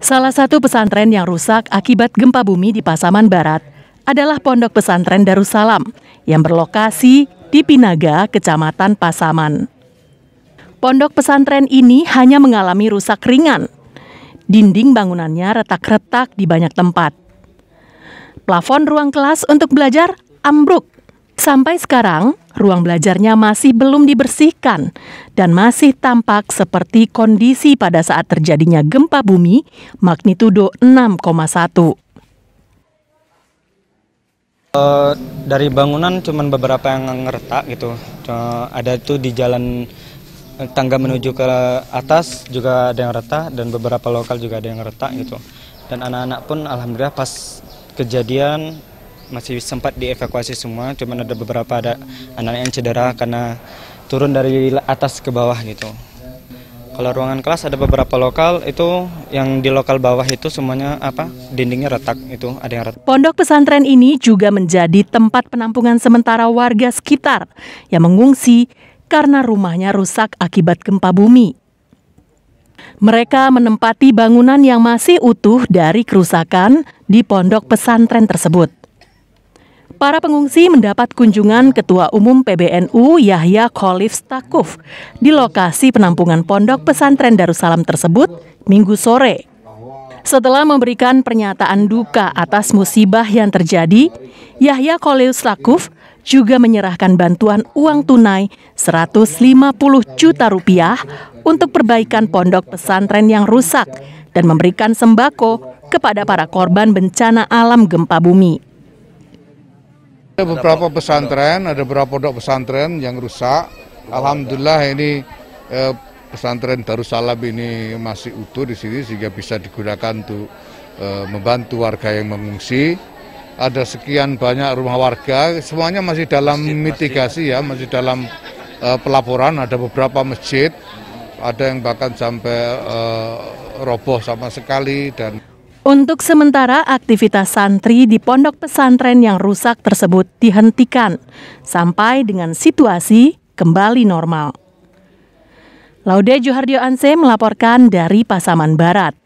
Salah satu pesantren yang rusak akibat gempa bumi di Pasaman Barat adalah Pondok Pesantren Darussalam yang berlokasi di Pinaga, Kecamatan Pasaman. Pondok pesantren ini hanya mengalami rusak ringan. Dinding bangunannya retak-retak di banyak tempat. Plafon ruang kelas untuk belajar ambruk Sampai sekarang, ruang belajarnya masih belum dibersihkan dan masih tampak seperti kondisi pada saat terjadinya gempa bumi magnitudo 6,1. Eh, dari bangunan cuman beberapa yang ngeretak gitu. Eh, ada itu di jalan eh, tangga menuju ke atas juga ada yang retak dan beberapa lokal juga ada yang retak gitu. Dan anak-anak pun alhamdulillah pas kejadian masih sempat dievakuasi semua, cuman ada beberapa ada anak yang cedera karena turun dari atas ke bawah gitu. Kalau ruangan kelas ada beberapa lokal itu yang di lokal bawah itu semuanya apa dindingnya retak itu ada yang retak. Pondok pesantren ini juga menjadi tempat penampungan sementara warga sekitar yang mengungsi karena rumahnya rusak akibat gempa bumi. Mereka menempati bangunan yang masih utuh dari kerusakan di pondok pesantren tersebut. Para pengungsi mendapat kunjungan Ketua Umum PBNU Yahya Khalif Stakuf di lokasi penampungan pondok pesantren Darussalam tersebut minggu sore. Setelah memberikan pernyataan duka atas musibah yang terjadi, Yahya Khalif Stakuf juga menyerahkan bantuan uang tunai 150 juta rupiah untuk perbaikan pondok pesantren yang rusak dan memberikan sembako kepada para korban bencana alam gempa bumi. Ada beberapa pesantren, ada beberapa pondok pesantren yang rusak. Alhamdulillah ini eh, pesantren Darussalam ini masih utuh di sini sehingga bisa digunakan untuk eh, membantu warga yang mengungsi. Ada sekian banyak rumah warga, semuanya masih dalam masjid, mitigasi masjid. ya, masih dalam eh, pelaporan. Ada beberapa masjid, ada yang bahkan sampai eh, roboh sama sekali dan untuk sementara, aktivitas santri di pondok pesantren yang rusak tersebut dihentikan sampai dengan situasi kembali normal. Laude Johardio Anse melaporkan dari Pasaman Barat.